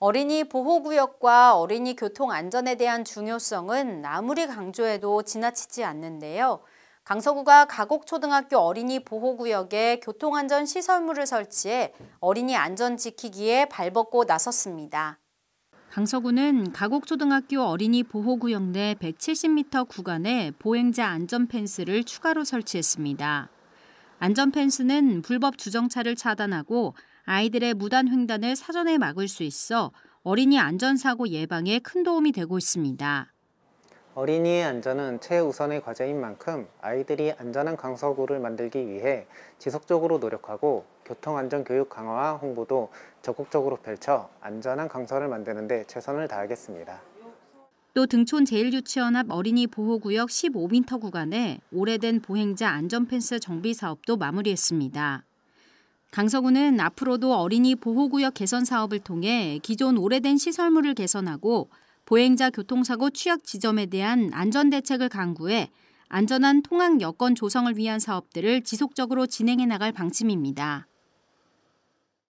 어린이 보호구역과 어린이 교통 안전에 대한 중요성은 아무리 강조해도 지나치지 않는데요. 강서구가 가곡초등학교 어린이 보호구역에 교통안전 시설물을 설치해 어린이 안전 지키기에 발벗고 나섰습니다. 강서구는 가곡초등학교 어린이 보호구역 내 170m 구간에 보행자 안전 펜스를 추가로 설치했습니다. 안전 펜스는 불법 주정차를 차단하고 아이들의 무단 횡단을 사전에 막을 수 있어 어린이 안전사고 예방에 큰 도움이 되고 있습니다. 어린이의 안전은 최우선의 과제인 만큼 아이들이 안전한 강서구를 만들기 위해 지속적으로 노력하고 교통안전교육 강화와 홍보도 적극적으로 펼쳐 안전한 강서를 만드는 데 최선을 다하겠습니다. 또 등촌제일유치원 앞 어린이 보호구역 15m 구간에 오래된 보행자 안전펜스 정비 사업도 마무리했습니다. 강서구는 앞으로도 어린이 보호구역 개선 사업을 통해 기존 오래된 시설물을 개선하고 보행자 교통사고 취약 지점에 대한 안전 대책을 강구해 안전한 통학 여건 조성을 위한 사업들을 지속적으로 진행해 나갈 방침입니다.